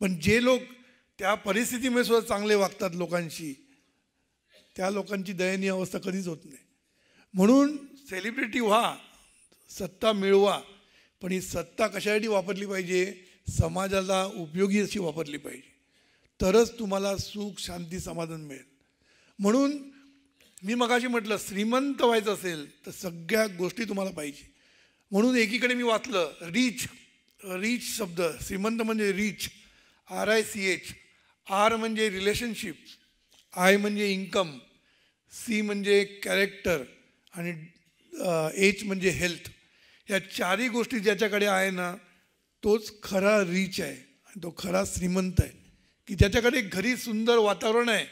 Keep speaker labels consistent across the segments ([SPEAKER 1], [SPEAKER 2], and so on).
[SPEAKER 1] पण जे लोक त्या परिस्थितीमुळे सुद्धा चांगले वागतात लोकांशी त्या लोकांची दयनीय अवस्था कधीच होत नाही म्हणून सेलिब्रिटी व्हा सत्ता मिळवा पण ही सत्ता कशासाठी वापरली पाहिजे समाजाला उपयोगी अशी वापरली पाहिजे तरच तुम्हाला सुख शांती समाधान मिळेल म्हणून मी मगाशी म्हटलं श्रीमंत व्हायचं असेल तर सगळ्या गोष्टी तुम्हाला पाहिजे म्हणून एकीकडे मी वाचलं रीच रीच शब्द श्रीमंत म्हणजे reach R I C H R म्हणजे रिलेशनशिप आय म्हणजे इन्कम सी म्हणजे कॅरेक्टर आणि एच म्हणजे हेल्थ या चारही गोष्टी ज्याच्याकडे आहे ना तोच खरा रीच आहे आणि तो खरा श्रीमंत आहे की ज्याच्याकडे घरी सुंदर वातावरण आहे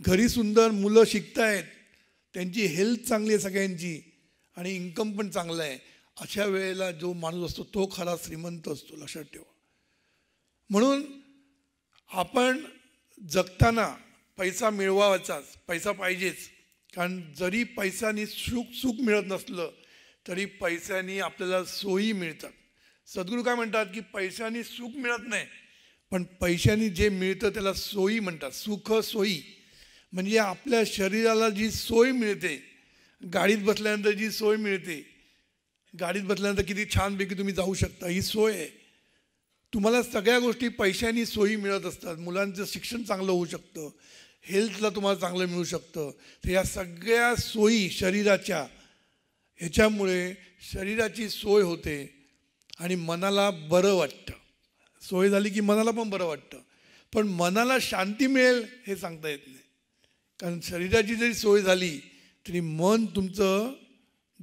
[SPEAKER 1] घरी सुंदर मुलं शिकतायत त्यांची हेल्थ चांगली आहे सगळ्यांची आणि इन्कम पण चांगलं आहे अशा वेळेला जो माणूस असतो तो खरा श्रीमंत असतो लक्षात ठेवा म्हणून आपण जगताना पैसा मिळवावाचाच पैसा पाहिजेच कारण जरी पैशाने सुख सुख मिळत नसलं तरी पैशाने आपल्याला सोयी मिळतात सद्गुरू काय म्हणतात की पैशाने सुख मिळत नाही पण पैशाने जे मिळतं त्याला सोयी म्हणतात सुख सोयी म्हणजे आपल्या शरीराला जी सोय मिळते गाडीत बसल्यानंतर जी सोय मिळते गाडीत बसल्यानंतर किती छानपैकी तुम्ही जाऊ शकता ही सोय आहे तुम्हाला सगळ्या गोष्टी पैशांनी सोयी मिळत असतात मुलांचं शिक्षण चांगलं होऊ शकतं हेल्थला तुम्हाला चांगलं मिळू शकतं तर या सगळ्या सोयी शरीराच्या ह्याच्यामुळे शरीराची सोय होते आणि मनाला बरं वाटतं सोय झाली की मनाला पण बरं वाटतं पण मनाला शांती मिळेल हे सांगता येत नाही कारण शरीराची जरी सोय झाली तरी मन तुमचं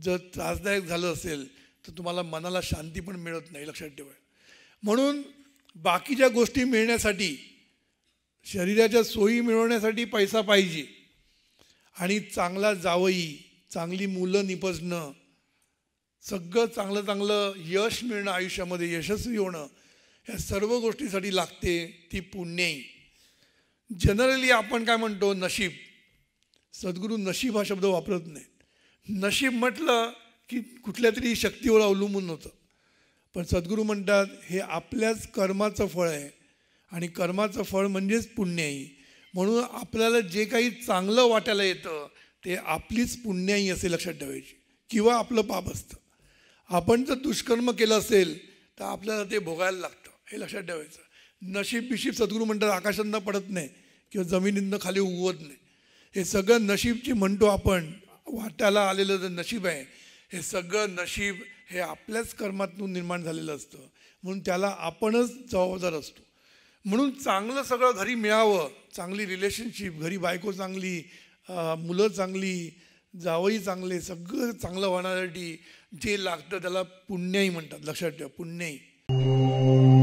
[SPEAKER 1] जर त्रासदायक झालं असेल तर तुम्हाला मनाला शांती पण मिळत नाही लक्षात ठेवायला म्हणून बाकीच्या गोष्टी मिळण्यासाठी शरीराच्या सोयी मिळवण्यासाठी पैसा पाहिजे आणि चांगला जावई चांगली मुलं निपजणं सगळं चांगलं चांगलं यश मिळणं आयुष्यामध्ये यशस्वी होणं ह्या सर्व गोष्टीसाठी लागते ती पुण्याई जनरली आपण काय म्हणतो नशीब सद्गुरू नशीब हा शब्द वापरत नाही नशीब म्हटलं की कुठल्या तरी शक्तीवर अवलंबून होतं पण सद्गुरू म्हणतात हे आपल्याच कर्माचं फळ आहे आणि कर्माचं फळ म्हणजेच पुण्याई म्हणून आपल्याला जे काही चांगलं वाटायला येतं ते आपलीच पुण्याई असे लक्षात ठेवायची किंवा आपलं पाप असतं आपण जर दुष्कर्म केलं असेल तर आपल्याला ते भोगायला लागतं हे लक्षात ठेवायचं नशीब बिशीब सद्गुरू म्हणतात आकाशांना पडत नाही किंवा जमिनींना खाली उगवत नाही हे सगळं नशीबची म्हणतो आपण वाटायला आलेलं जर नशीब आहे हे सगळं नशीब हे आपल्याच कर्मातून निर्माण झालेलं असतं म्हणून त्याला आपणच जबाबदार असतो म्हणून चांगलं सगळं घरी मिळावं चांगली रिलेशनशिप घरी बायको चांगली मुलं चांगली जावई चांगले सगळं चांगलं होण्यासाठी जे लागतं त्याला पुण्याही म्हणतात लक्षात ठेवा पुण्यही